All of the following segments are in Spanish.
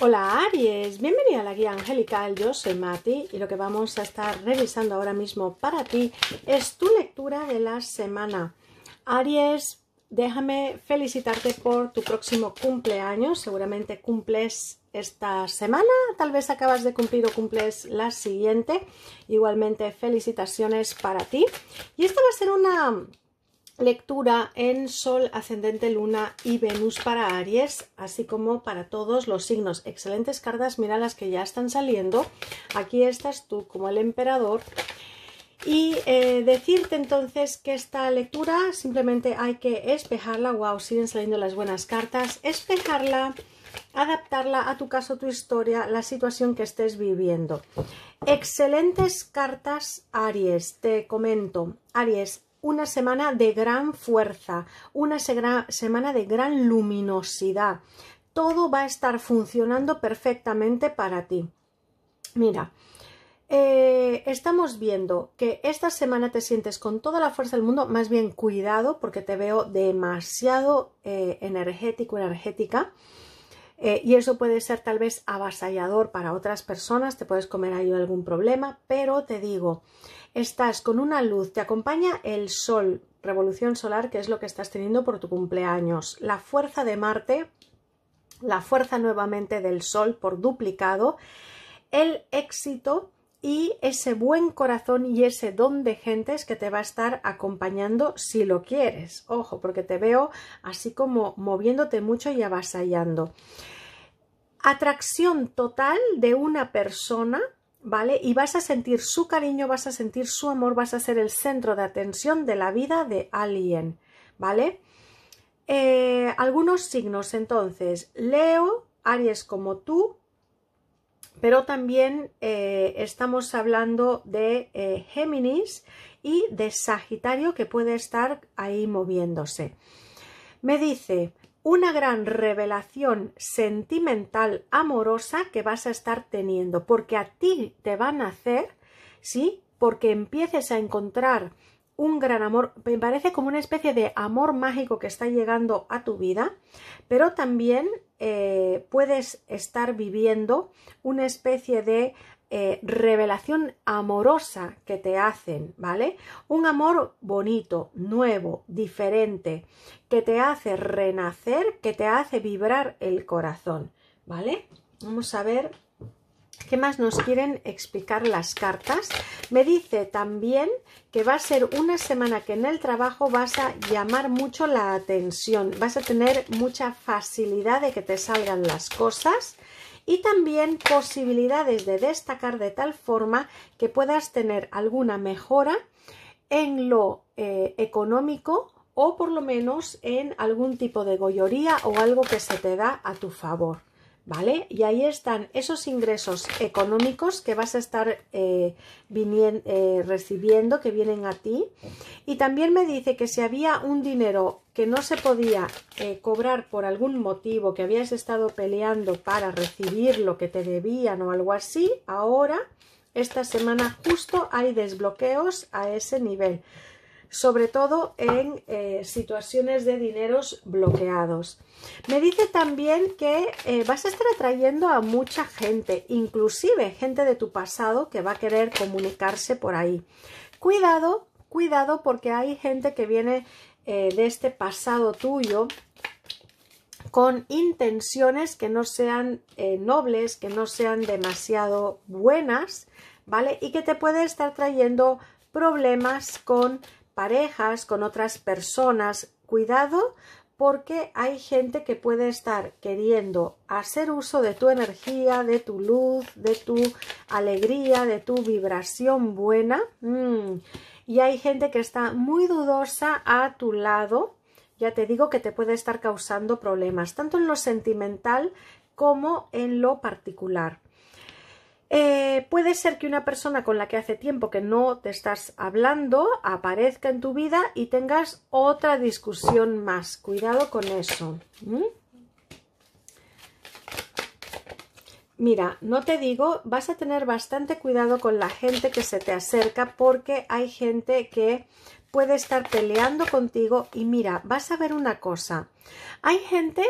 Hola Aries, bienvenida a la guía angelical, yo soy Mati y lo que vamos a estar revisando ahora mismo para ti es tu lectura de la semana. Aries, déjame felicitarte por tu próximo cumpleaños, seguramente cumples esta semana, tal vez acabas de cumplir o cumples la siguiente, igualmente felicitaciones para ti. Y esta va a ser una lectura en Sol, Ascendente, Luna y Venus para Aries, así como para todos los signos. Excelentes cartas, mira las que ya están saliendo. Aquí estás tú como el emperador. Y eh, decirte entonces que esta lectura simplemente hay que espejarla. ¡Wow! Siguen saliendo las buenas cartas. Espejarla, adaptarla a tu caso, tu historia, la situación que estés viviendo. Excelentes cartas, Aries. Te comento. Aries, una semana de gran fuerza, una semana de gran luminosidad. Todo va a estar funcionando perfectamente para ti. Mira, eh, estamos viendo que esta semana te sientes con toda la fuerza del mundo, más bien cuidado porque te veo demasiado eh, energético, energética. Eh, y eso puede ser tal vez avasallador para otras personas, te puedes comer ahí algún problema, pero te digo, estás con una luz, te acompaña el sol, revolución solar, que es lo que estás teniendo por tu cumpleaños, la fuerza de Marte, la fuerza nuevamente del sol por duplicado, el éxito y ese buen corazón y ese don de gentes que te va a estar acompañando si lo quieres. Ojo, porque te veo así como moviéndote mucho y avasallando. Atracción total de una persona ¿vale? Y vas a sentir su cariño, vas a sentir su amor, vas a ser el centro de atención de la vida de alguien, ¿vale? Eh, algunos signos, entonces, Leo, Aries como tú, pero también eh, estamos hablando de eh, Géminis y de Sagitario que puede estar ahí moviéndose. Me dice, una gran revelación sentimental amorosa que vas a estar teniendo, porque a ti te van a hacer, ¿sí? Porque empieces a encontrar un gran amor, me parece como una especie de amor mágico que está llegando a tu vida, pero también eh, puedes estar viviendo una especie de eh, revelación amorosa que te hacen, ¿vale? Un amor bonito, nuevo, diferente, que te hace renacer, que te hace vibrar el corazón, ¿vale? Vamos a ver ¿Qué más nos quieren explicar las cartas? Me dice también que va a ser una semana que en el trabajo vas a llamar mucho la atención, vas a tener mucha facilidad de que te salgan las cosas y también posibilidades de destacar de tal forma que puedas tener alguna mejora en lo eh, económico o por lo menos en algún tipo de golloría o algo que se te da a tu favor. ¿Vale? Y ahí están esos ingresos económicos que vas a estar eh, eh, recibiendo, que vienen a ti. Y también me dice que si había un dinero que no se podía eh, cobrar por algún motivo, que habías estado peleando para recibir lo que te debían o algo así, ahora, esta semana justo hay desbloqueos a ese nivel, sobre todo en eh, situaciones de dineros bloqueados. Me dice también que eh, vas a estar atrayendo a mucha gente, inclusive gente de tu pasado que va a querer comunicarse por ahí. Cuidado cuidado porque hay gente que viene eh, de este pasado tuyo con intenciones que no sean eh, nobles, que no sean demasiado buenas, ¿vale? Y que te puede estar trayendo problemas con parejas, con otras personas. Cuidado porque hay gente que puede estar queriendo hacer uso de tu energía, de tu luz, de tu alegría, de tu vibración buena. Mm y hay gente que está muy dudosa a tu lado, ya te digo que te puede estar causando problemas, tanto en lo sentimental como en lo particular. Eh, puede ser que una persona con la que hace tiempo que no te estás hablando aparezca en tu vida y tengas otra discusión más. Cuidado con eso. Mira, no te digo, vas a tener bastante cuidado con la gente que se te acerca porque hay gente que puede estar peleando contigo y mira, vas a ver una cosa. Hay gente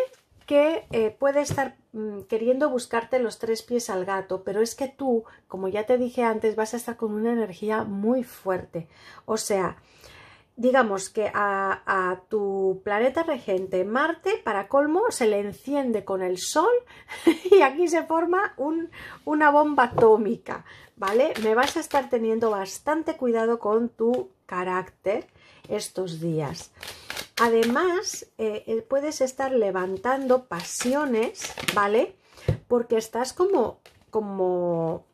que eh, puede estar mm, queriendo buscarte los tres pies al gato, pero es que tú, como ya te dije antes, vas a estar con una energía muy fuerte. O sea, digamos que a, tu planeta regente Marte, para colmo, se le enciende con el Sol y aquí se forma una bomba atómica, ¿vale? Me vas a estar teniendo bastante cuidado con tu carácter estos días. Además, eh, eh, puedes estar levantando pasiones, ¿vale? Porque estás como, como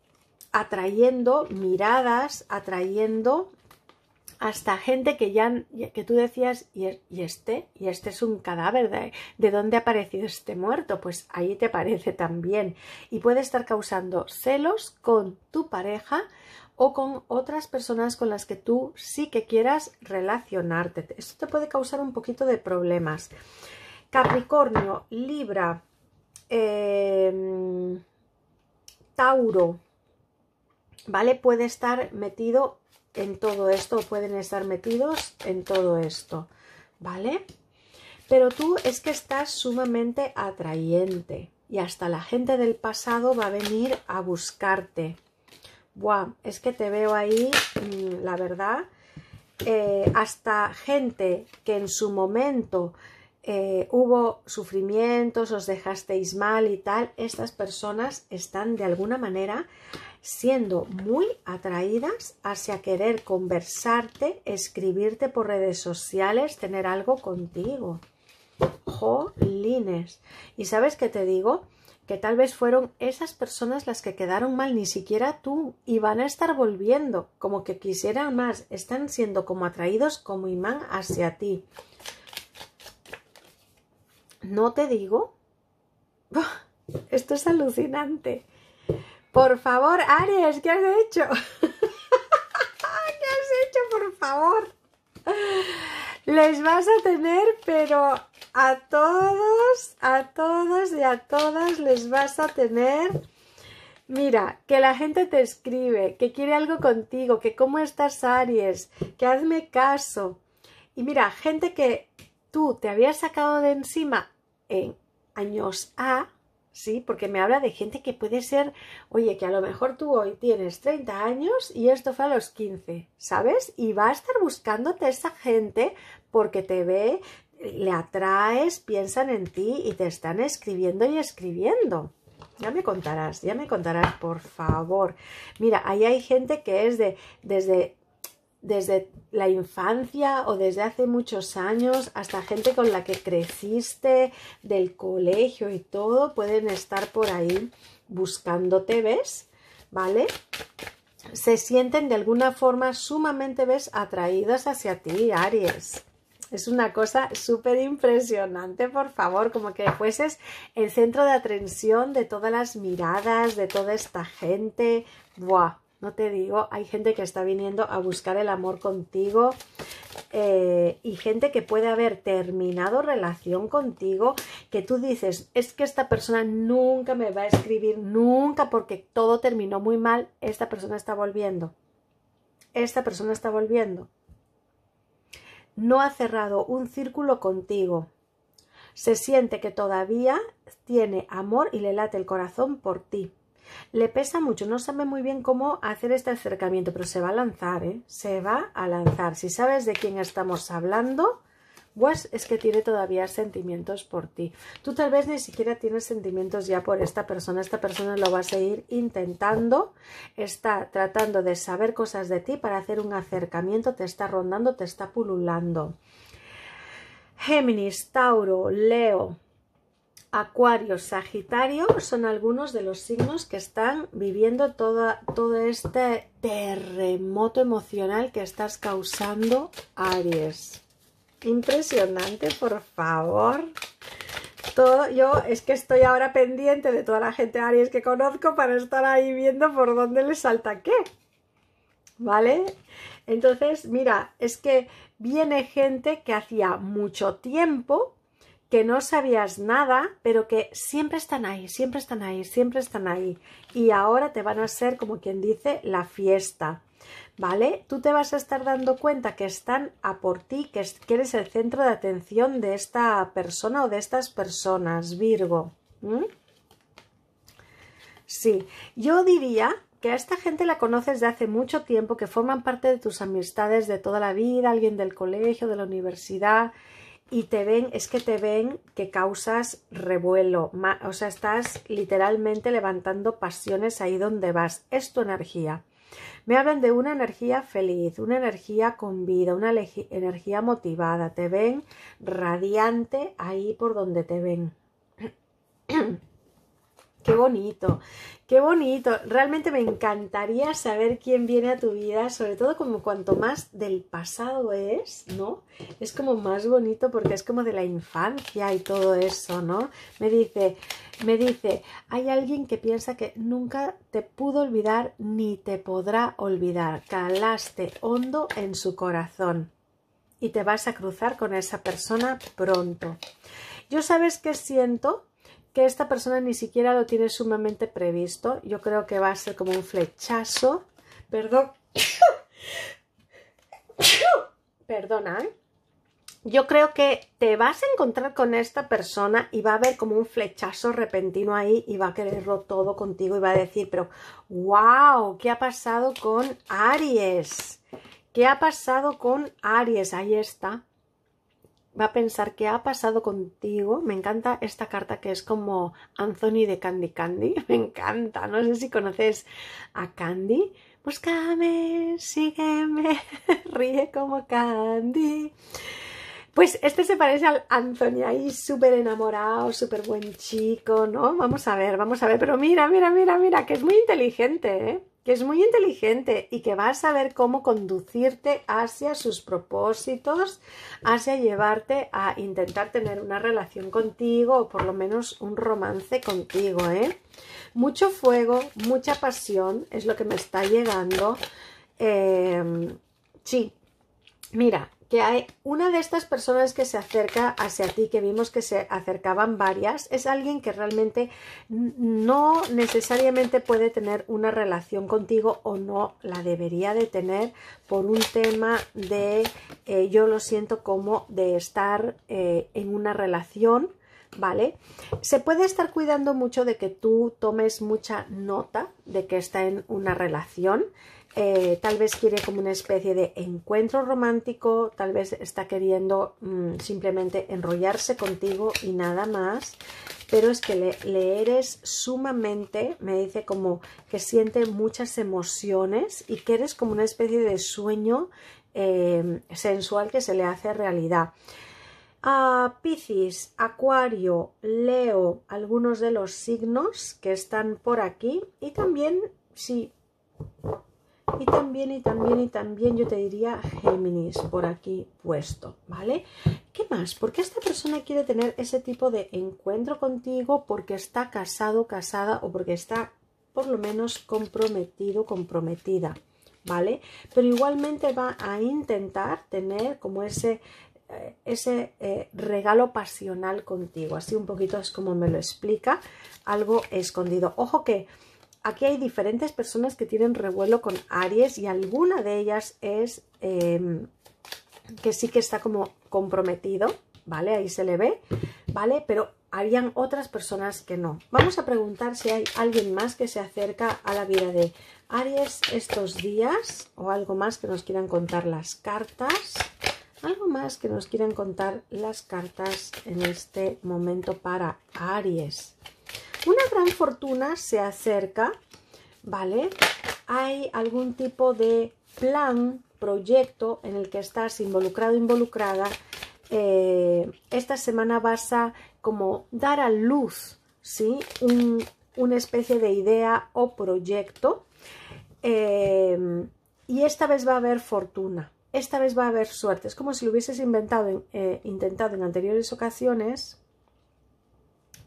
atrayendo miradas, atrayendo hasta gente que ya que tú decías y, este y este es un cadáver de, de, dónde ha aparecido este muerto pues ahí te parece también y puede estar causando celos con tu pareja o con otras personas con las que tú sí que quieras relacionarte esto te puede causar un poquito de problemas Capricornio Libra em, Tauro ¿vale? Puede estar metido en todo esto, pueden estar metidos en todo esto, ¿vale? Pero tú es que estás sumamente atrayente y hasta la gente del pasado va a venir a buscarte. Buah, es que te veo ahí, mm, la verdad, eh, hasta gente que en su momento eh, hubo sufrimientos, os dejasteis mal y tal, estas personas están de alguna manera siendo muy atraídas hacia querer conversarte, escribirte por redes sociales, tener algo contigo. Jolines. ¿Y sabes qué te digo? Que tal vez fueron esas personas las que quedaron mal, ni siquiera tú, y van a estar volviendo, como que quisieran más, están siendo como atraídos como imán hacia ti. No te digo. Esto es alucinante por favor, Aries, ¿qué has hecho? ¿Qué has hecho, por favor? Les vas a tener, pero a todos, a todos y a todas les vas a tener. Mira, que la gente te escribe, que quiere algo contigo, que cómo estás Aries, que hazme caso. Y mira, gente que tú te habías sacado de encima en años A, ¿sí? Porque me habla de gente que puede ser, oye, que a lo mejor tú hoy tienes 30 años y esto fue a los 15, ¿sabes? Y va a estar buscándote esa gente porque te ve, le atraes, piensan en ti y te están escribiendo y escribiendo. Ya me contarás, ya me contarás, por favor. Mira, ahí hay gente que es de desde desde la infancia o desde hace muchos años, hasta gente con la que creciste, del colegio y todo, pueden estar por ahí buscándote, ¿ves? ¿Vale? Se sienten de alguna forma sumamente, ¿ves? Atraídas hacia ti, Aries. Es una cosa súper impresionante, por favor, como que fueses el centro de atención de todas las miradas, de toda esta gente. ¡Buah! no te digo, hay gente que está viniendo a buscar el amor contigo eh, y gente que puede haber terminado relación contigo, que tú dices, es que esta persona nunca me va a escribir, nunca, porque todo terminó muy mal, esta persona está volviendo. Esta persona está volviendo. No ha cerrado un círculo contigo. Se siente que todavía tiene amor y le late el corazón por ti. Le pesa mucho, no sabe muy bien cómo hacer este acercamiento, pero se va a lanzar, ¿eh? Se va a lanzar. Si sabes de quién estamos hablando, pues es que tiene todavía sentimientos por ti. Tú tal vez ni siquiera tienes sentimientos ya por esta persona. Esta persona lo va a seguir intentando. Está tratando de saber cosas de ti para hacer un acercamiento. Te está rondando, te está pululando. Géminis, Tauro, Leo, Acuario, Sagitario son algunos de los signos que están viviendo toda, todo este terremoto emocional que estás causando, Aries. Impresionante, por favor. Todo, yo es que estoy ahora pendiente de toda la gente Aries que conozco para estar ahí viendo por dónde le salta qué. ¿Vale? Entonces, mira, es que viene gente que hacía mucho tiempo que no sabías nada, pero que siempre están ahí, siempre están ahí, siempre están ahí. Y ahora te van a ser, como quien dice, la fiesta. ¿Vale? Tú te vas a estar dando cuenta que están a por ti, que, eres el centro de atención de esta persona o de estas personas, Virgo. Sí, yo diría que a esta gente la conoces de hace mucho tiempo, que forman parte de tus amistades de toda la vida, alguien del colegio, de la universidad, y te ven, es que te ven que causas revuelo, o sea, estás literalmente levantando pasiones ahí donde vas, es tu energía. Me hablan de una energía feliz, una energía con vida, una energía motivada, te ven radiante ahí por donde te ven. Qué bonito, qué bonito. Realmente me encantaría saber quién viene a tu vida, sobre todo como cuanto más del pasado es, ¿no? Es como más bonito porque es como de la infancia y todo eso, ¿no? Me dice, me dice, hay alguien que piensa que nunca te pudo olvidar ni te podrá olvidar. Calaste hondo en su corazón y te vas a cruzar con esa persona pronto. Yo sabes qué siento que esta persona ni siquiera lo tiene sumamente previsto. Yo creo que va a ser como un flechazo. Perdón. Perdona, ¿eh? Yo creo que te vas a encontrar con esta persona y va a haber como un flechazo repentino ahí y va a quererlo todo contigo y va a decir, pero wow, ¿qué ha pasado con Aries? ¿Qué ha pasado con Aries? Ahí está va a pensar qué ha pasado contigo. Me encanta esta carta que es como Anthony de Candy Candy. Me encanta. No sé si conoces a Candy. Búscame, sígueme, ríe como Candy. Pues este se parece al Anthony ahí, súper enamorado, súper buen chico, ¿no? Vamos a ver, vamos a ver. Pero mira, mira, mira, mira, que es muy inteligente, ¿eh? que es muy inteligente y que va a saber cómo conducirte hacia sus propósitos, hacia llevarte a intentar tener una relación contigo o por lo menos un romance contigo, ¿eh? Mucho fuego, mucha pasión es lo que me está llegando. Em, sí, mira, hay una de estas personas que se acerca hacia ti, que vimos que se acercaban varias, es alguien que realmente no necesariamente puede tener una relación contigo o no la debería de tener por un tema de, eh, yo lo siento como de estar eh, en una relación, ¿vale? Se puede estar cuidando mucho de que tú tomes mucha nota de que está en una relación, eh, tal vez quiere como una especie de encuentro romántico, tal vez está queriendo mm, simplemente enrollarse contigo y nada más, pero es que le, le, eres sumamente, me dice como que siente muchas emociones y que eres como una especie de sueño em, sensual que se le hace realidad. a Piscis, Acuario, Leo, algunos de los signos que están por aquí y también, sí, y también, y también, y también yo te diría Géminis por aquí puesto, ¿vale? ¿Qué más? Porque esta persona quiere tener ese tipo de encuentro contigo porque está casado, casada o porque está por lo menos comprometido, comprometida, ¿vale? Pero igualmente va a intentar tener como ese eh, ese eh, regalo pasional contigo. Así un poquito es como me lo explica, algo escondido. Ojo que aquí hay diferentes personas que tienen revuelo con Aries y alguna de ellas es em, que sí que está como comprometido, ¿vale? Ahí se le ve, ¿vale? Pero habían otras personas que no. Vamos a preguntar si hay alguien más que se acerca a la vida de Aries estos días o algo más que nos quieran contar las cartas. Algo más que nos quieran contar las cartas en este momento para Aries. Una gran fortuna se acerca, ¿vale? Hay algún tipo de plan, proyecto en el que estás involucrado, involucrada. Eh, esta semana vas a como dar a luz, ¿sí? una especie de idea o proyecto. Eh, y esta vez va a haber fortuna, esta vez va a haber suerte. Es como si lo hubieses inventado eh, intentado en anteriores ocasiones,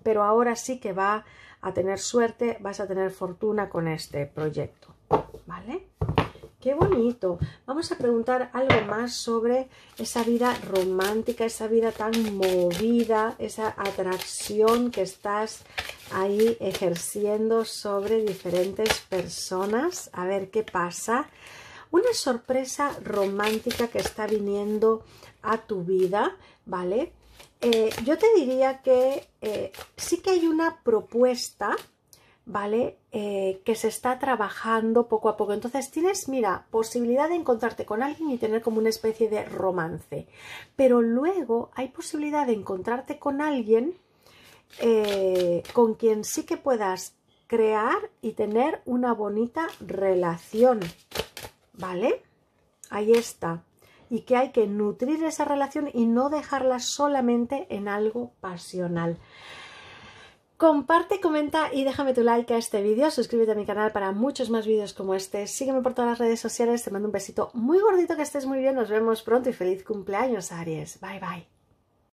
pero ahora sí que va a tener suerte, vas a tener fortuna con este proyecto, ¿vale? ¡Qué bonito! Vamos a preguntar algo más sobre esa vida romántica, esa vida tan movida, esa atracción que estás ahí ejerciendo sobre diferentes personas. A ver qué pasa. Una sorpresa romántica que está viniendo a tu vida, ¿vale? Eh, yo te diría que eh, sí que hay una propuesta, ¿vale? Eh, que se está trabajando poco a poco. Entonces tienes, mira, posibilidad de encontrarte con alguien y tener como una especie de romance. Pero luego hay posibilidad de encontrarte con alguien con quien sí que puedas crear y tener una bonita relación, ¿vale? Ahí está y que hay que nutrir esa relación y no dejarla solamente en algo pasional. Comparte, comenta y déjame tu like a este vídeo. Suscríbete a mi canal para muchos más vídeos como este. Sígueme por todas las redes sociales. Te mando un besito muy gordito, que estés muy bien. Nos vemos pronto y feliz cumpleaños, Aries. Bye bye.